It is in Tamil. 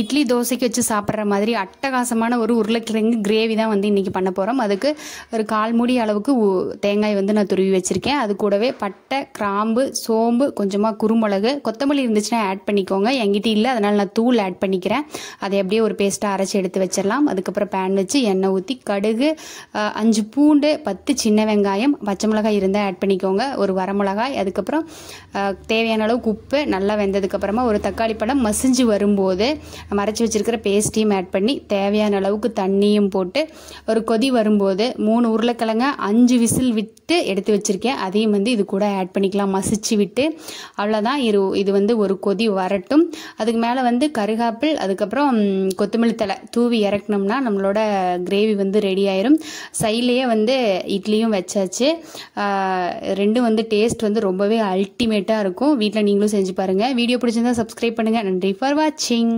இட்லி தோசைக்கு வச்சு சாப்பிட்ற மாதிரி அட்டகாசமான ஒரு உருளைக்கிழங்கு கிரேவி தான் வந்து இன்றைக்கி பண்ண போகிறோம் அதுக்கு ஒரு கால் மூடி அளவுக்கு தேங்காய் வந்து நான் துருவி வச்சுருக்கேன் அது கூடவே பட்டை கிராம்பு சோம்பு கொஞ்சமாக குறுமிளகு கொத்தமல்லி இருந்துச்சுன்னா ஆட் பண்ணிக்கோங்க என்கிட்ட இல்லை அதனால் நான் தூள் ஆட் பண்ணிக்கிறேன் அதை அப்படியே ஒரு பேஸ்ட்டாக அரைச்சி எடுத்து வச்சிடலாம் அதுக்கப்புறம் பேன் வச்சு எண்ணெய் ஊற்றி கடுகு அஞ்சு பூண்டு பத்து சின்ன வெங்காயம் பச்சை மிளகாய் இருந்தால் ஆட் பண்ணிக்கோங்க ஒரு வரமிளகாய் அதுக்கப்புறம் தேவையான அளவுக்கு உப்பு நல்லா வெந்ததுக்கப்புறமா ஒரு தக்காளி பழம் மசிஞ்சு வரும்போது மறைச்சி அரைச்சி வச்சுருக்கிற பேஸ்ட்டையும் ஆட் பண்ணி தேவையான அளவுக்கு தண்ணியும் போட்டு ஒரு கொதி வரும்போது மூணு உருளைக்கிழங்க அஞ்சு விசில் விட்டு எடுத்து வச்சுருக்கேன் அதையும் வந்து இது கூட ஆட் பண்ணிக்கலாம் மசிச்சு விட்டு அவ்வளோதான் இரு இது வந்து ஒரு கொதி வரட்டும் அதுக்கு மேலே வந்து கருகாப்பிள் அதுக்கப்புறம் கொத்தமல்லி தலை தூவி இறக்கணும்னா நம்மளோட கிரேவி வந்து ரெடி ஆயிரும் சைட்லேயே வந்து இட்லியும் வச்சாச்சு ரெண்டும் வந்து டேஸ்ட் வந்து ரொம்பவே அல்டிமேட்டாக இருக்கும் வீட்டில் நீங்களும் செஞ்சு பாருங்கள் வீடியோ பிடிச்சிருந்தா சப்ஸ்கிரைப் பண்ணுங்கள் நன்றி ஃபார் வாட்சிங்